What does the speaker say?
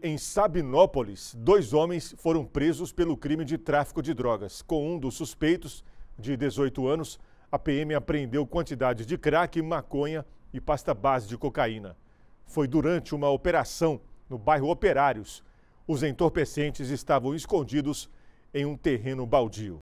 Em Sabinópolis, dois homens foram presos pelo crime de tráfico de drogas. Com um dos suspeitos, de 18 anos, a PM apreendeu quantidade de crack, maconha e pasta base de cocaína. Foi durante uma operação no bairro Operários. Os entorpecentes estavam escondidos em um terreno baldio.